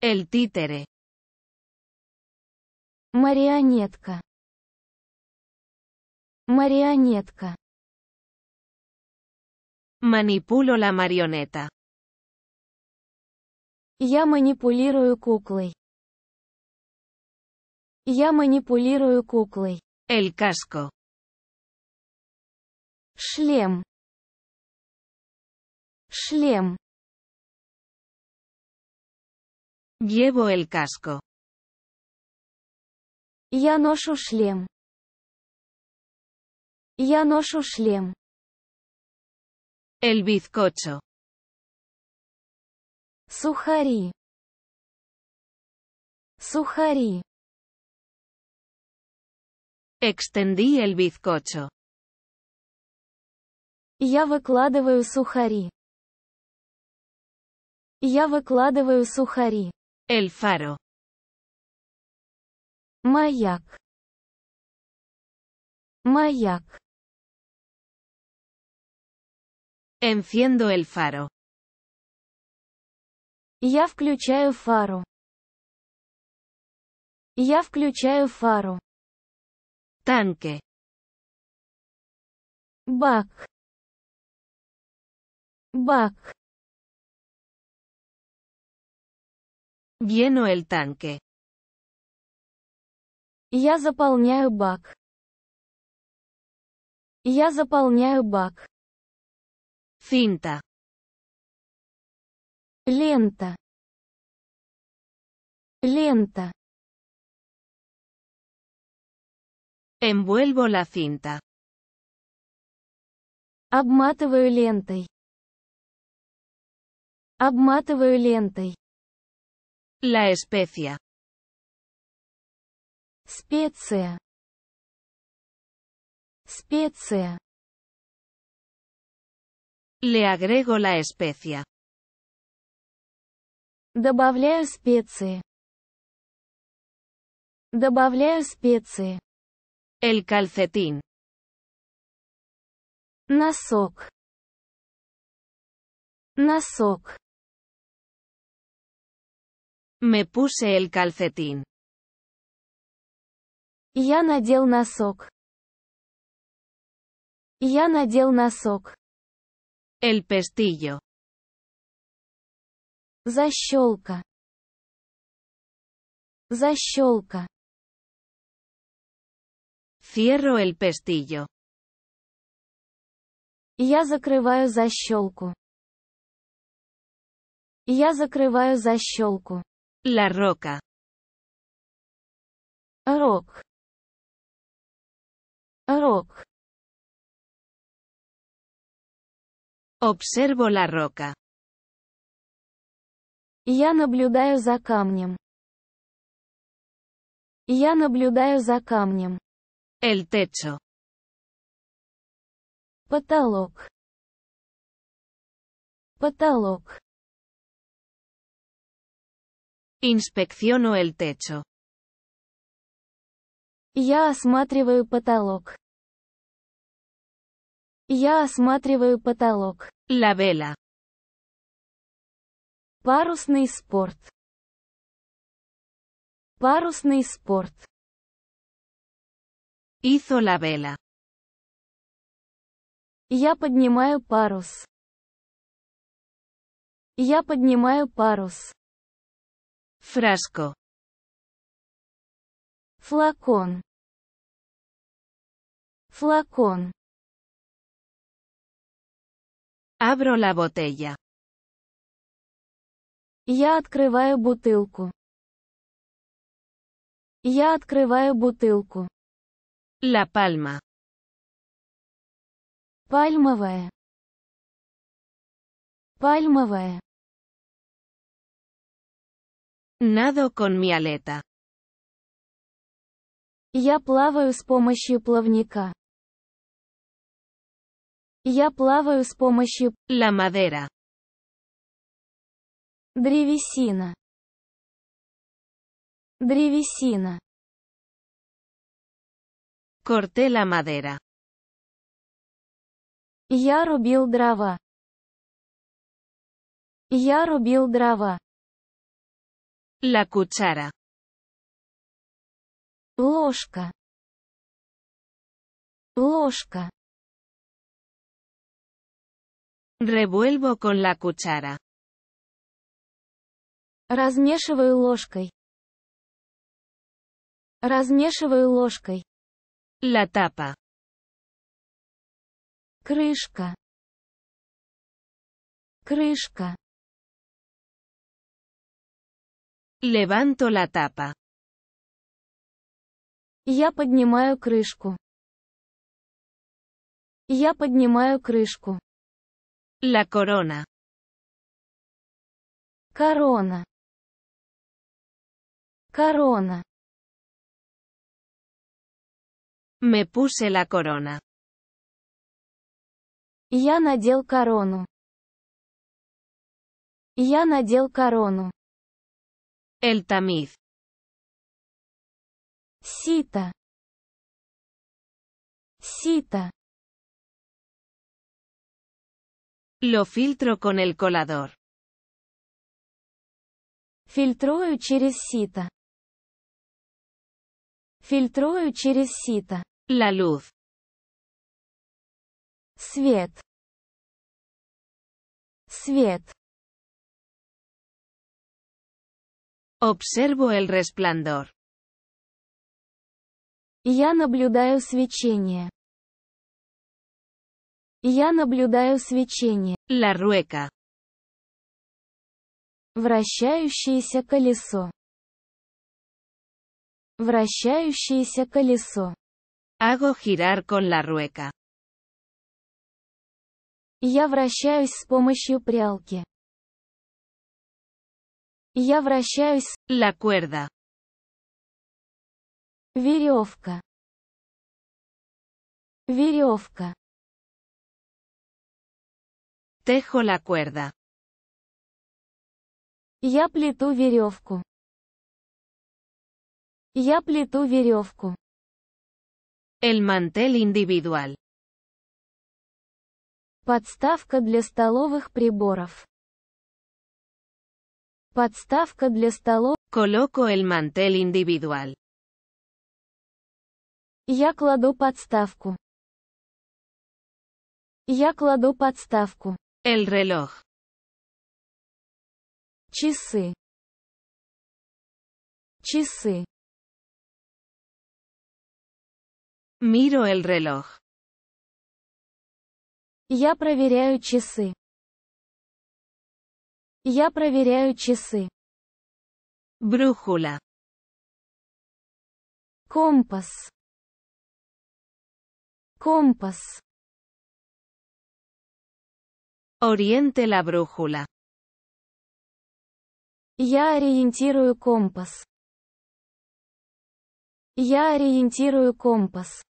El títere. Марионетка. Марионетка. Manipulo ла марионета. Я манипулирую куклой. Я манипулирую куклой. El casco. Шлем. Шлем. Llevo el casco. Я ношу шлем. Я ношу шлем. El bizcocho. Сухари. Сухари. Extendí el bizcocho. Я выкладываю сухари. Я выкладываю сухари. El faro. Mayak. Mayak. Enciendo el faro. Ya включаю faro. Ya включаю faro. Tanque. Bach. Bach. Lleno el tanque. Я заполняю бак. Я заполняю бак. Финта. Лента. Лента. Envuelvo la cinta. Обматываю лентой. Обматываю лентой. La especia. Specia. Specia. Le agrego la especia. Dabavleo especia. Dabavleo especia. El calcetín. Nasok. Nasok. Me puse el calcetín. Я надел носок. Я надел носок. El pestillo. Защелка. Защелка. Cierro el pestillo. Я закрываю защелку. Я закрываю защелку. La roca. Рок. Рок. Observo la roca. Я наблюдаю за камнем. Я наблюдаю за камнем. El techo. Потолок. Потолок. Инспекциону el techo. Я осматриваю потолок. Я осматриваю потолок. La vela. Парусный спорт. Парусный спорт. Hizo la vela. Я поднимаю парус. Я поднимаю парус. Фрашко. Флакон. Флакон. Abro la botella. Я открываю бутылку. Я открываю бутылку. La palma. Пальмовая. Пальмовая. Nado con mi aleta. Я плаваю с помощью плавника. Я плаваю с помощью la madera. Древесина. Древесина. Corté la madera. Я рубил дрова. Я рубил дрова. La cuchara. Ложка. Ложка. Revuelvo con la cuchara. Размешиваю ложкой. Размешиваю ложкой. La tapa. Крышка. Крышка. Levanto la tapa. Я поднимаю крышку. Я поднимаю крышку. La corona. Корона. Корона. Me puse la corona. Я надел корону. Я надел корону. El tamiz. Cita. Cita. Lo filtro con el colador. Filtro через Filtro filtró La luz. Свет. Свет. Observo el resplandor. Я наблюдаю свечение. Я наблюдаю свечение. La rueca. Вращающееся колесо. Вращающееся колесо. Hago girar con la rueca. Я вращаюсь с помощью прялки я вращаюсь, la cuerda. Веревка. Веревка. Tejo la cuerda. Я плету веревку. Я плету веревку. El mantel individual. Подставка для столовых приборов. Подставка для столов. Coloco el mantel individual. Я кладу подставку. Я кладу подставку. El reloj. Часы. Часы. Miro el reloj. Я проверяю часы. Я проверяю часы. Брюхула. Компас. Компас. Ориенте la brújula. Я ориентирую компас. Я ориентирую компас.